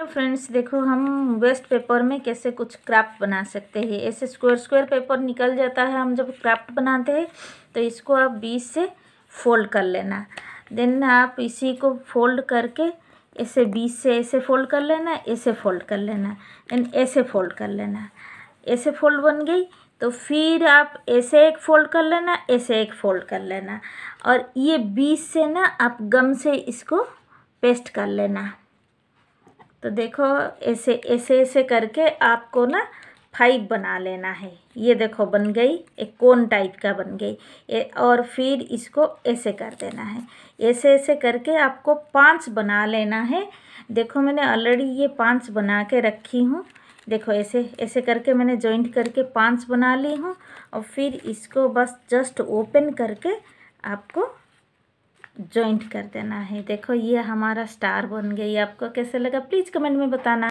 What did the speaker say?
hello friends देखो हम waste paper में कैसे कुछ क्राफ्ट बना सकते हैं ऐसे स्क्वायर स्क्वायर पेपर निकल जाता है हम जब क्राफ्ट बनाते हैं तो इसको आप बीच से फोल्ड कर लेना देन आप इसी को फोल्ड करके ऐसे बीच से ऐसे फोल्ड कर लेना ऐसे फोल्ड कर लेना देन ऐसे फोल्ड कर लेना ऐसे फोल्ड बन गई तो फिर आप ऐसे एक फोल्ड कर लेना ऐसे एक फोल्ड कर लेना और ये बीच से ना आप गम से इसको पेस्ट कर लेना तो देखो ऐसे ऐसे ऐसे करके आपको ना फाइव बना लेना है ये देखो बन गई एक कोन टाइप का बन गई ए, और फिर इसको ऐसे कर देना है ऐसे ऐसे करके आपको पांच बना लेना है देखो मैंने ऑलरेडी ये पांच बना के रखी हूँ देखो ऐसे ऐसे करके मैंने जॉइंट करके पांच बना ली हूँ और फिर इसको बस जस्ट ओपन करके आपको जॉइंट कर देना है देखो ये हमारा स्टार बन गई आपको कैसे लगा प्लीज़ कमेंट में बताना